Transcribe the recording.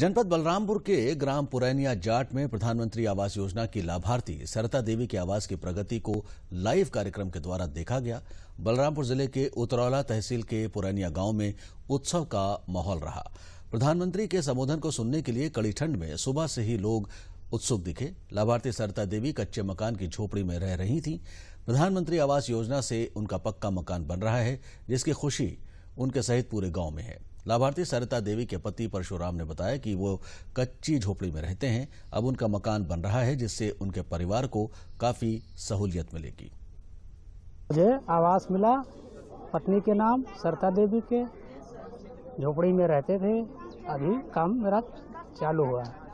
जनपद बलरामपुर के ग्राम पुरैनिया जाट में प्रधानमंत्री आवास योजना की लाभार्थी सरता देवी के आवास की प्रगति को लाइव कार्यक्रम के द्वारा देखा गया बलरामपुर जिले के उतरौला तहसील के पुरैनिया गांव में उत्सव का माहौल रहा प्रधानमंत्री के संबोधन को सुनने के लिए कड़ी ठंड में सुबह से ही लोग उत्सुक दिखे लाभार्थी सरता देवी कच्चे मकान की झोपड़ी में रह रही थी प्रधानमंत्री आवास योजना से उनका पक्का मकान बन रहा है जिसकी खुशी उनके सहित पूरे गांव में है लाभार्थी सरिता देवी के पति परशुराम ने बताया कि वो कच्ची झोपड़ी में रहते हैं अब उनका मकान बन रहा है जिससे उनके परिवार को काफी सहूलियत मिलेगी मुझे आवास मिला पत्नी के नाम सरिता देवी के झोपड़ी में रहते थे अभी काम मेरा चालू हुआ है